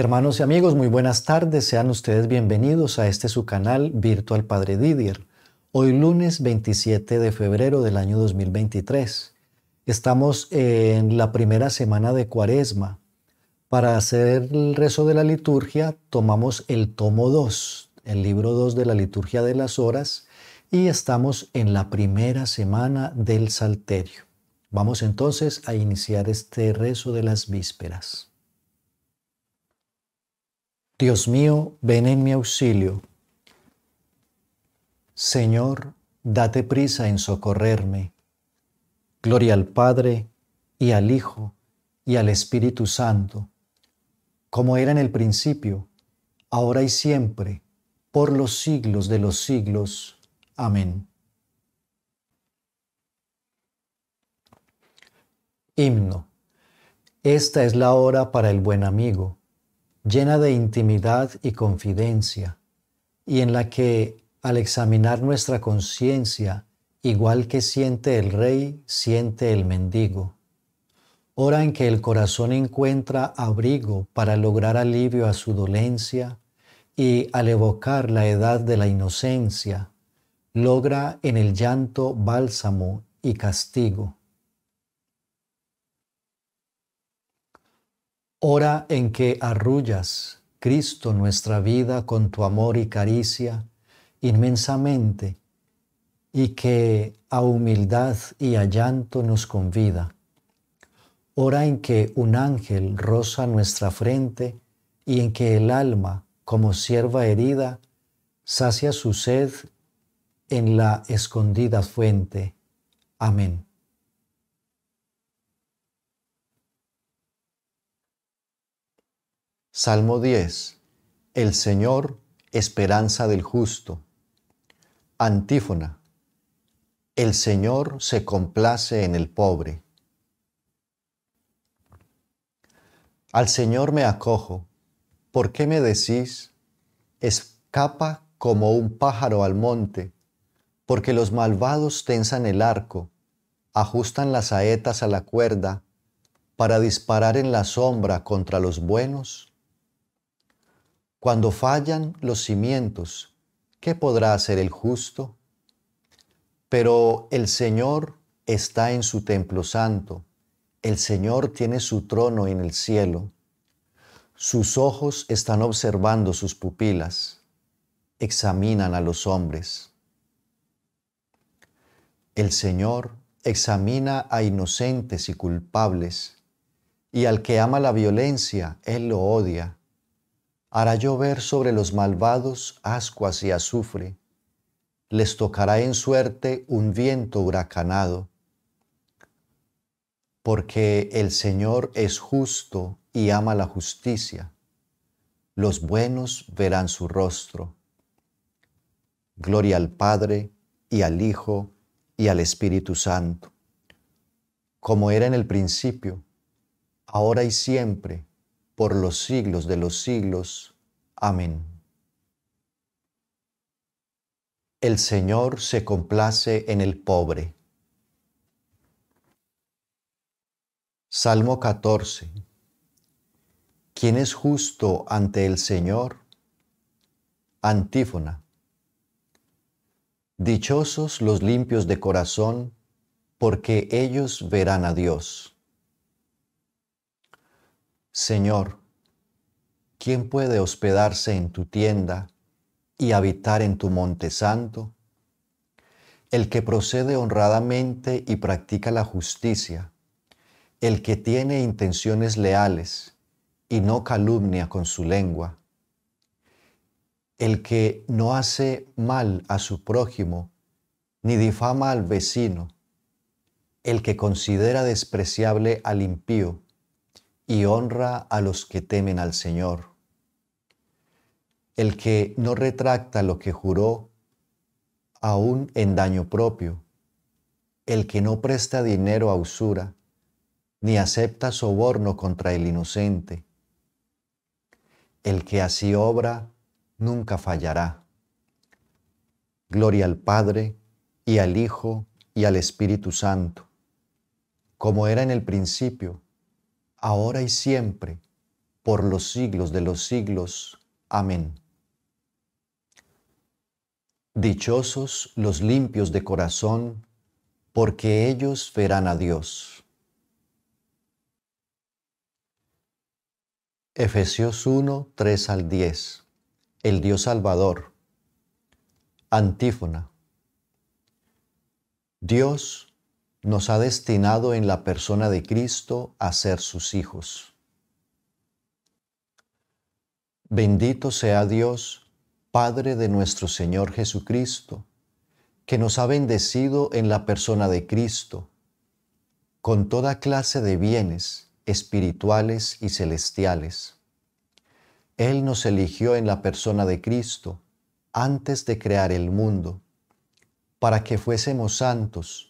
Hermanos y amigos, muy buenas tardes. Sean ustedes bienvenidos a este su canal Virtual Padre Didier. Hoy lunes 27 de febrero del año 2023. Estamos en la primera semana de Cuaresma. Para hacer el rezo de la liturgia tomamos el tomo 2, el libro 2 de la liturgia de las horas y estamos en la primera semana del Salterio. Vamos entonces a iniciar este rezo de las vísperas. Dios mío, ven en mi auxilio. Señor, date prisa en socorrerme. Gloria al Padre, y al Hijo, y al Espíritu Santo, como era en el principio, ahora y siempre, por los siglos de los siglos. Amén. Himno. Esta es la hora para el buen amigo llena de intimidad y confidencia, y en la que, al examinar nuestra conciencia, igual que siente el rey, siente el mendigo. Hora en que el corazón encuentra abrigo para lograr alivio a su dolencia y al evocar la edad de la inocencia, logra en el llanto bálsamo y castigo. Hora en que arrullas, Cristo, nuestra vida con tu amor y caricia inmensamente y que a humildad y a llanto nos convida. Hora en que un ángel roza nuestra frente y en que el alma, como sierva herida, sacia su sed en la escondida fuente. Amén. Salmo 10. El Señor, esperanza del justo. Antífona. El Señor se complace en el pobre. Al Señor me acojo. ¿Por qué me decís, escapa como un pájaro al monte? Porque los malvados tensan el arco, ajustan las saetas a la cuerda, para disparar en la sombra contra los buenos cuando fallan los cimientos, ¿qué podrá hacer el justo? Pero el Señor está en su templo santo, el Señor tiene su trono en el cielo, sus ojos están observando sus pupilas, examinan a los hombres. El Señor examina a inocentes y culpables, y al que ama la violencia, Él lo odia hará llover sobre los malvados ascuas y azufre, les tocará en suerte un viento huracanado, porque el Señor es justo y ama la justicia. Los buenos verán su rostro. Gloria al Padre y al Hijo y al Espíritu Santo, como era en el principio, ahora y siempre por los siglos de los siglos. Amén. El Señor se complace en el pobre. Salmo 14. ¿Quién es justo ante el Señor? Antífona. Dichosos los limpios de corazón, porque ellos verán a Dios. Señor, ¿quién puede hospedarse en tu tienda y habitar en tu monte santo? El que procede honradamente y practica la justicia, el que tiene intenciones leales y no calumnia con su lengua, el que no hace mal a su prójimo, ni difama al vecino, el que considera despreciable al impío, y honra a los que temen al Señor. El que no retracta lo que juró, aún en daño propio. El que no presta dinero a usura, ni acepta soborno contra el inocente. El que así obra, nunca fallará. Gloria al Padre, y al Hijo, y al Espíritu Santo, como era en el principio, ahora y siempre, por los siglos de los siglos. Amén. Dichosos los limpios de corazón, porque ellos verán a Dios. Efesios 1, 3 al 10. El Dios Salvador. Antífona. Dios nos ha destinado en la persona de Cristo a ser sus hijos. Bendito sea Dios, Padre de nuestro Señor Jesucristo, que nos ha bendecido en la persona de Cristo, con toda clase de bienes espirituales y celestiales. Él nos eligió en la persona de Cristo antes de crear el mundo, para que fuésemos santos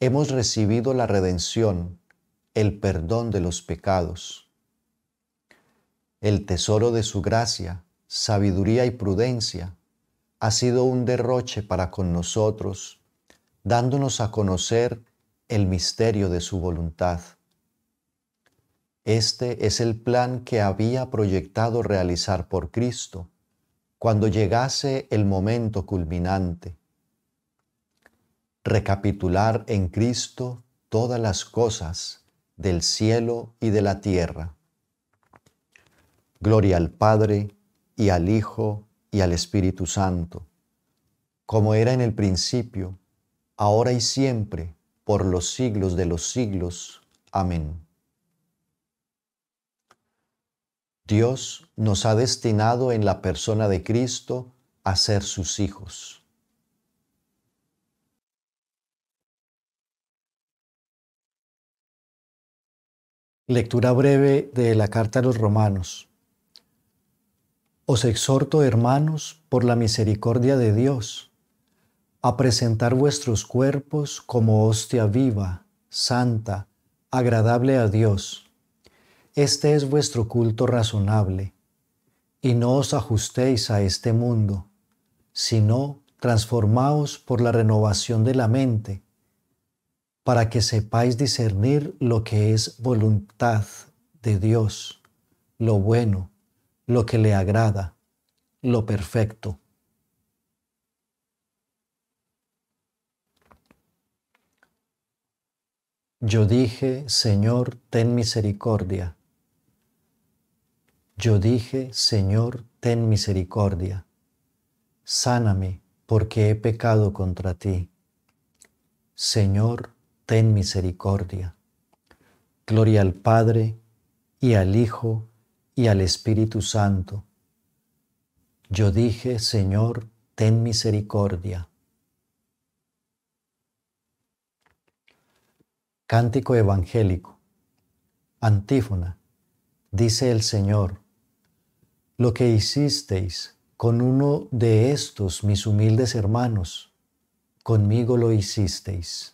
hemos recibido la redención, el perdón de los pecados, el tesoro de su gracia, sabiduría y prudencia ha sido un derroche para con nosotros, dándonos a conocer el misterio de su voluntad. Este es el plan que había proyectado realizar por Cristo cuando llegase el momento culminante recapitular en Cristo todas las cosas del cielo y de la tierra. Gloria al Padre y al Hijo y al Espíritu Santo, como era en el principio, ahora y siempre, por los siglos de los siglos. Amén. Dios nos ha destinado en la persona de Cristo a ser sus hijos. Lectura breve de la carta a los romanos. Os exhorto, hermanos, por la misericordia de Dios, a presentar vuestros cuerpos como hostia viva, santa, agradable a Dios. Este es vuestro culto razonable. Y no os ajustéis a este mundo, sino transformaos por la renovación de la mente para que sepáis discernir lo que es voluntad de Dios, lo bueno, lo que le agrada, lo perfecto. Yo dije, Señor, ten misericordia. Yo dije, Señor, ten misericordia. Sáname, porque he pecado contra ti. Señor, ten misericordia. Gloria al Padre y al Hijo y al Espíritu Santo. Yo dije, Señor, ten misericordia. Cántico Evangélico. Antífona. Dice el Señor, lo que hicisteis con uno de estos mis humildes hermanos, conmigo lo hicisteis.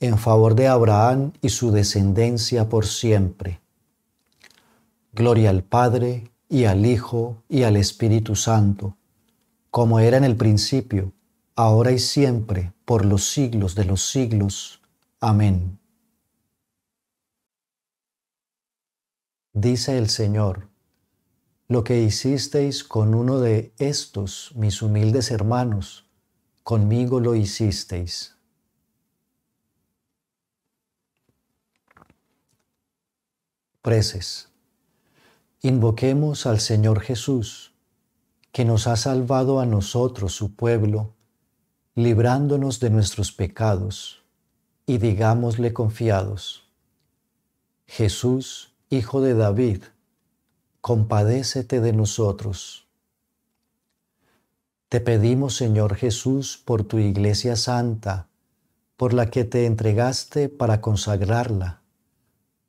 en favor de Abraham y su descendencia por siempre. Gloria al Padre y al Hijo y al Espíritu Santo, como era en el principio, ahora y siempre, por los siglos de los siglos. Amén. Dice el Señor, lo que hicisteis con uno de estos, mis humildes hermanos, conmigo lo hicisteis. preces. Invoquemos al Señor Jesús, que nos ha salvado a nosotros, su pueblo, librándonos de nuestros pecados, y digámosle confiados, Jesús, Hijo de David, compadécete de nosotros. Te pedimos, Señor Jesús, por tu Iglesia Santa, por la que te entregaste para consagrarla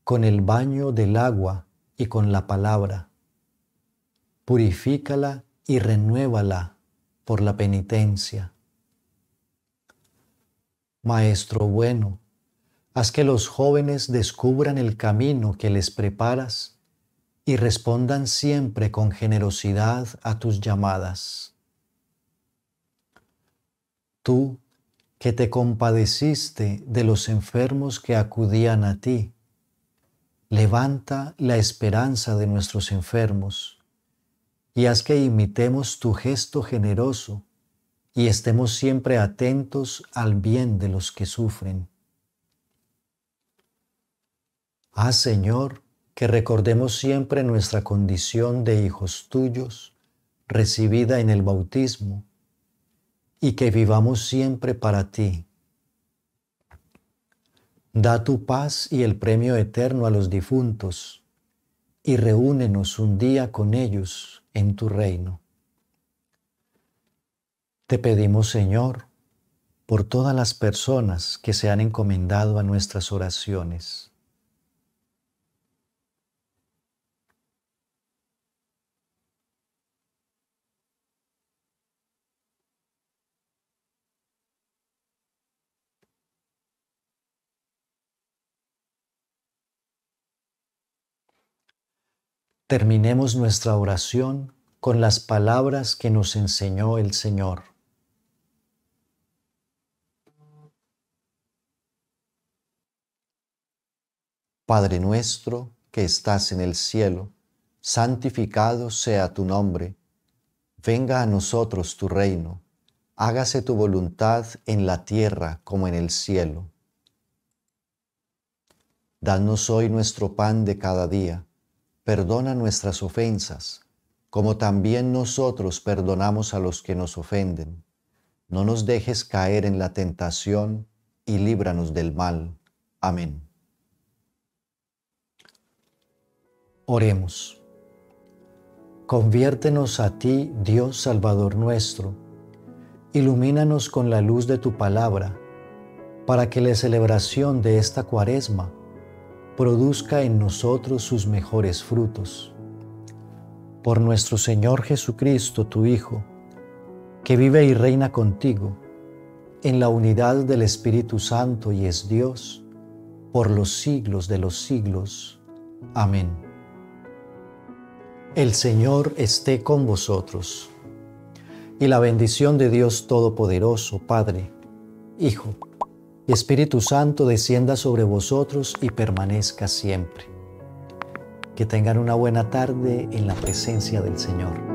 con el baño del agua y con la palabra. Purifícala y renuévala por la penitencia. Maestro bueno, haz que los jóvenes descubran el camino que les preparas y respondan siempre con generosidad a tus llamadas. Tú, que te compadeciste de los enfermos que acudían a ti, Levanta la esperanza de nuestros enfermos y haz que imitemos tu gesto generoso y estemos siempre atentos al bien de los que sufren. Haz, Señor, que recordemos siempre nuestra condición de hijos tuyos, recibida en el bautismo, y que vivamos siempre para ti Da tu paz y el premio eterno a los difuntos, y reúnenos un día con ellos en tu reino. Te pedimos, Señor, por todas las personas que se han encomendado a nuestras oraciones Terminemos nuestra oración con las palabras que nos enseñó el Señor. Padre nuestro que estás en el cielo, santificado sea tu nombre, venga a nosotros tu reino, hágase tu voluntad en la tierra como en el cielo. Danos hoy nuestro pan de cada día perdona nuestras ofensas, como también nosotros perdonamos a los que nos ofenden. No nos dejes caer en la tentación y líbranos del mal. Amén. Oremos. Conviértenos a ti, Dios Salvador nuestro. Ilumínanos con la luz de tu palabra, para que la celebración de esta cuaresma produzca en nosotros sus mejores frutos. Por nuestro Señor Jesucristo, tu Hijo, que vive y reina contigo, en la unidad del Espíritu Santo y es Dios, por los siglos de los siglos. Amén. El Señor esté con vosotros, y la bendición de Dios Todopoderoso, Padre, Hijo y Espíritu Santo descienda sobre vosotros y permanezca siempre. Que tengan una buena tarde en la presencia del Señor.